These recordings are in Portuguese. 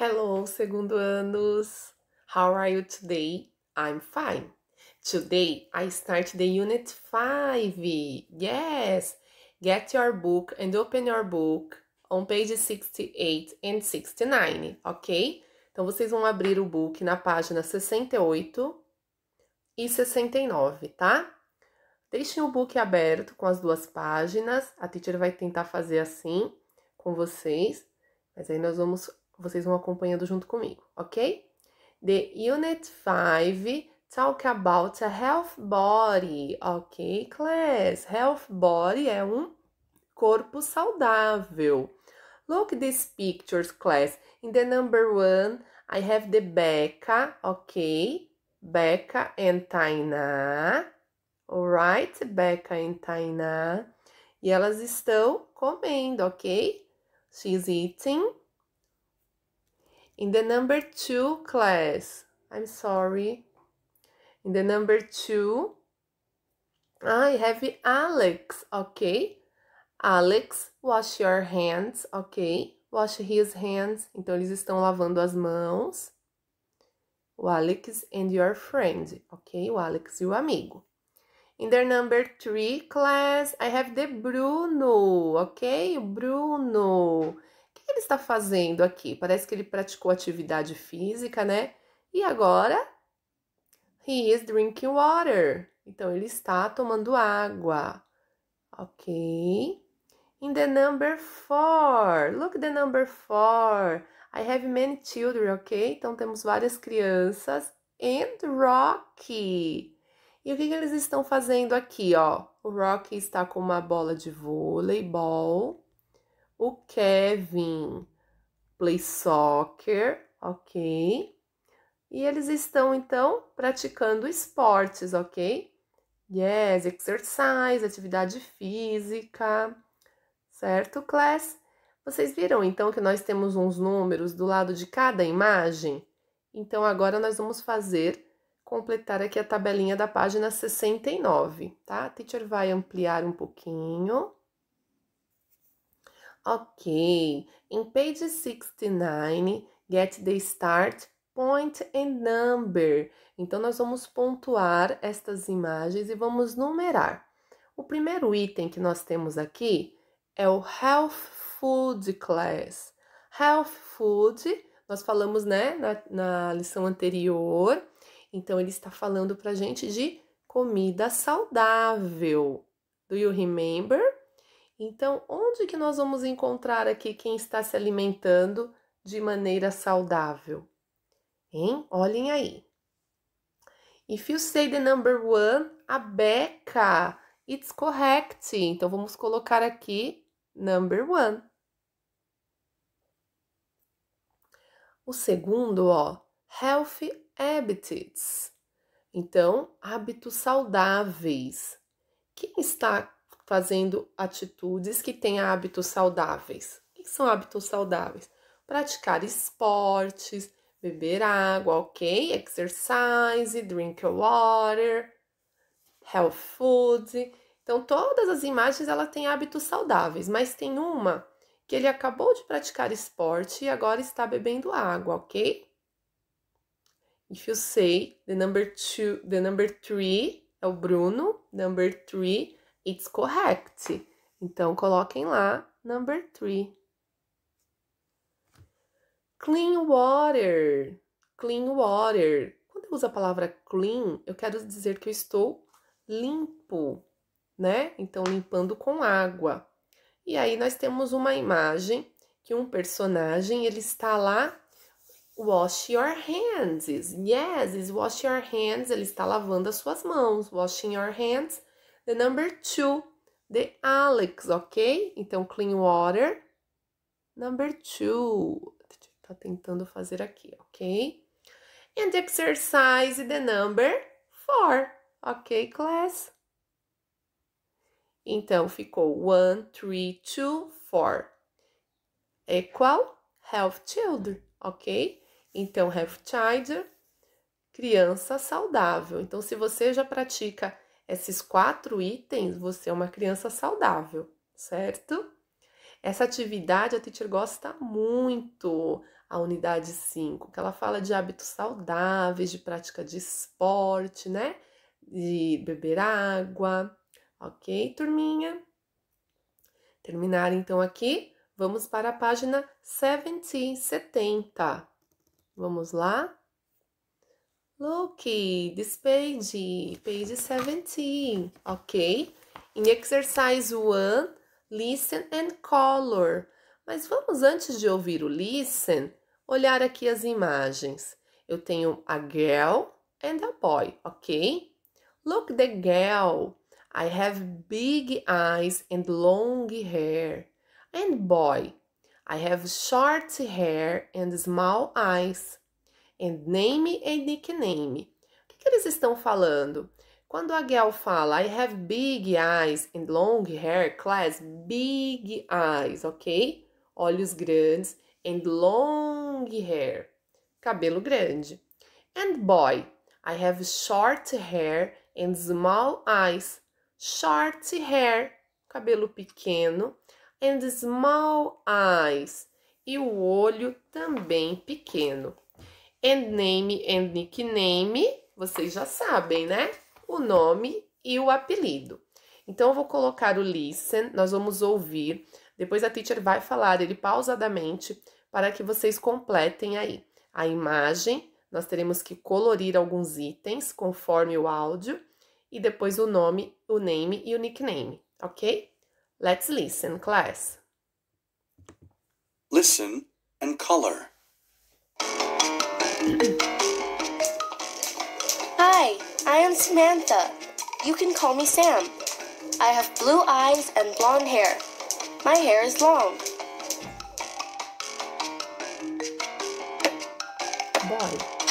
Hello, segundo anos. How are you today? I'm fine. Today I start the unit 5. Yes. Get your book and open your book on page 68 and 69, OK? Então vocês vão abrir o book na página 68 e 69, tá? Deixem o book aberto com as duas páginas. A teacher vai tentar fazer assim com vocês, mas aí nós vamos vocês vão acompanhando junto comigo, ok? The Unit 5 talk about a health body, ok, class? Health body é um corpo saudável. Look these pictures, class. In the number one, I have the Becca, ok? Becca and Taina, Alright, Becca and Taina. E elas estão comendo, ok? She's eating In the number two class. I'm sorry. In the number two. I have Alex, ok? Alex, wash your hands, ok? Wash his hands. Então, eles estão lavando as mãos. O Alex and your friend, ok? O Alex e o amigo. In the number three class, I have the Bruno, ok? Bruno que ele está fazendo aqui? Parece que ele praticou atividade física, né? E agora, he is drinking water. Então, ele está tomando água. Ok. In the number four. Look the number four. I have many children, ok? Então, temos várias crianças. And Rocky. E o que, que eles estão fazendo aqui, ó? O Rocky está com uma bola de vôleibol o Kevin play soccer, ok? E eles estão então praticando esportes, ok? Yes, exercise, atividade física, certo, class? Vocês viram então que nós temos uns números do lado de cada imagem? Então agora nós vamos fazer completar aqui a tabelinha da página 69, tá? A teacher vai ampliar um pouquinho. Ok, em page 69, get the start point and number. Então, nós vamos pontuar estas imagens e vamos numerar. O primeiro item que nós temos aqui é o Health Food Class. Health Food, nós falamos né, na, na lição anterior, então ele está falando para gente de comida saudável. Do you remember? Então, onde que nós vamos encontrar aqui quem está se alimentando de maneira saudável? Hein? Olhem aí. If you say the number one, a Beca, it's correct. Então, vamos colocar aqui number one. O segundo, ó, healthy habits. Então, hábitos saudáveis. Quem está fazendo atitudes que têm hábitos saudáveis. O que são hábitos saudáveis? Praticar esportes, beber água, ok? Exercise, drink water, health food. Então, todas as imagens ela tem hábitos saudáveis, mas tem uma que ele acabou de praticar esporte e agora está bebendo água, ok? If you say the number two, the number three é o Bruno, number three It's correct. Então, coloquem lá number three. Clean water. Clean water. Quando eu uso a palavra clean, eu quero dizer que eu estou limpo, né? Então, limpando com água. E aí, nós temos uma imagem que um personagem, ele está lá, wash your hands. Yes, wash your hands. Ele está lavando as suas mãos. Washing your hands the number two, the Alex, ok? Então, clean water, number two. Tá tentando fazer aqui, ok? And exercise the number four, ok, class? Então, ficou one, three, two, four. Equal have children, ok? Então, have child, criança saudável. Então, se você já pratica esses quatro itens, você é uma criança saudável, certo? Essa atividade a teacher gosta muito, a unidade 5, que ela fala de hábitos saudáveis, de prática de esporte, né? De beber água, ok, turminha? Terminar então aqui, vamos para a página 70, 70. Vamos lá? Look, this page, page 17, ok? In exercise 1, listen and color. Mas vamos, antes de ouvir o listen, olhar aqui as imagens. Eu tenho a girl and a boy, ok? Look the girl. I have big eyes and long hair. And boy, I have short hair and small eyes and name and nickname. O que, que eles estão falando? Quando a Gal fala I have big eyes and long hair, class, big eyes, ok? Olhos grandes and long hair, cabelo grande. And boy, I have short hair and small eyes. Short hair, cabelo pequeno, and small eyes. E o olho também pequeno. And name and nickname, vocês já sabem, né? O nome e o apelido. Então, eu vou colocar o listen, nós vamos ouvir. Depois a teacher vai falar ele pausadamente para que vocês completem aí. A imagem, nós teremos que colorir alguns itens conforme o áudio. E depois o nome, o name e o nickname, ok? Let's listen, class. Listen and color. Hi, I am Samantha. You can call me Sam. I have blue eyes and blonde hair. My hair is long.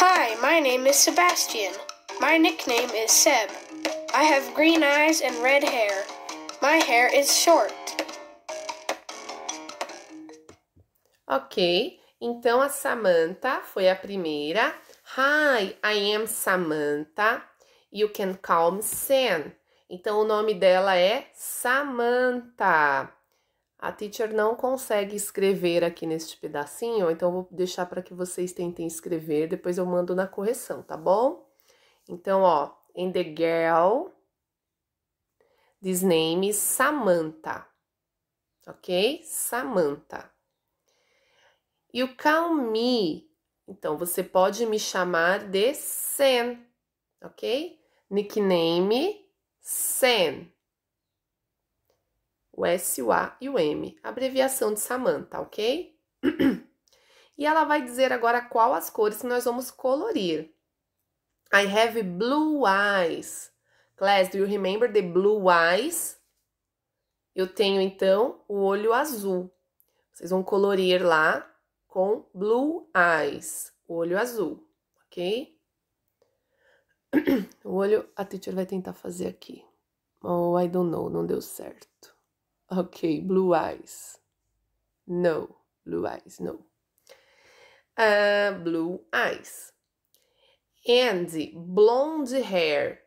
Hi, my name is Sebastian. My nickname is Seb. I have green eyes and red hair. My hair is short. Okay, Então a Samantha foi a primeira. Hi, I am Samantha. You can call me Sam. Então o nome dela é Samantha. A teacher não consegue escrever aqui neste pedacinho, então vou deixar para que vocês tentem escrever, depois eu mando na correção, tá bom? Então, ó, in the girl, this name is Samantha, ok? Samantha. E o call me, então você pode me chamar de Sen, ok? Nickname Sen. O S, o A e o M, abreviação de Samantha, ok? e ela vai dizer agora qual as cores que nós vamos colorir. I have blue eyes. Class, do you remember the blue eyes? Eu tenho então o olho azul. Vocês vão colorir lá com blue eyes, olho azul, ok? O olho a teacher vai tentar fazer aqui. Oh, I don't know, não deu certo. Ok, blue eyes. No, blue eyes, no. Uh, blue eyes. And blonde hair.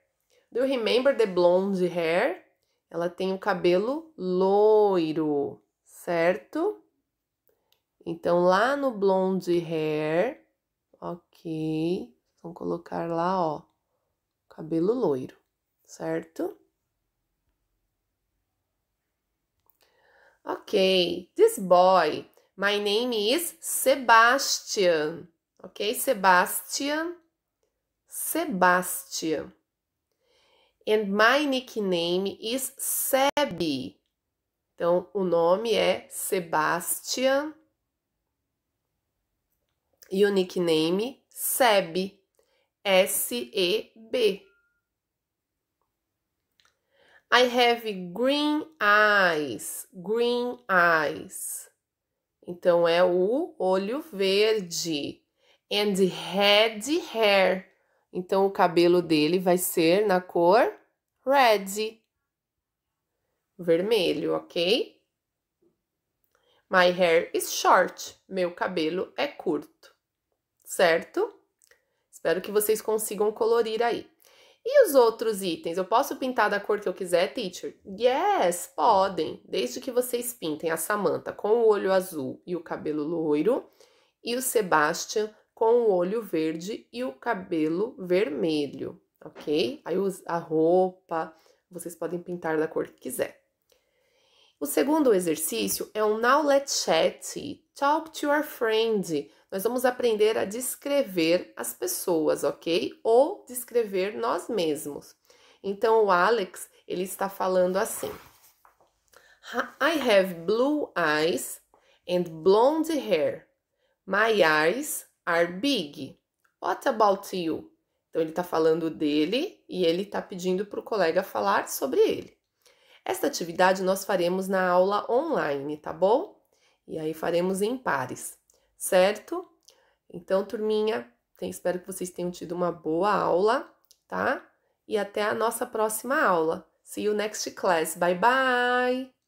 Do you remember the blonde hair? Ela tem o cabelo loiro, certo? Então, lá no blonde hair, ok, vamos colocar lá, ó, cabelo loiro, certo? Ok, this boy, my name is Sebastian, ok? Sebastian, Sebastian. And my nickname is Sebi. Então, o nome é Sebastian e o nickname Seb, S-E-B. I have green eyes, green eyes. Então é o olho verde. And red hair. Então o cabelo dele vai ser na cor red. Vermelho, ok? My hair is short. Meu cabelo é curto certo? Espero que vocês consigam colorir aí. E os outros itens? Eu posso pintar da cor que eu quiser, teacher? Yes, podem, desde que vocês pintem a Samanta com o olho azul e o cabelo loiro e o Sebastian com o olho verde e o cabelo vermelho, ok? Aí a roupa, vocês podem pintar da cor que quiser. O segundo exercício é um Now Let's Chat, Talk to Your Friend. Nós vamos aprender a descrever as pessoas, ok? Ou descrever nós mesmos. Então, o Alex, ele está falando assim. I have blue eyes and blonde hair. My eyes are big. What about you? Então, ele está falando dele e ele está pedindo para o colega falar sobre ele. Esta atividade nós faremos na aula online, tá bom? E aí faremos em pares certo? Então, turminha, tem, espero que vocês tenham tido uma boa aula, tá? E até a nossa próxima aula. See you next class. Bye bye!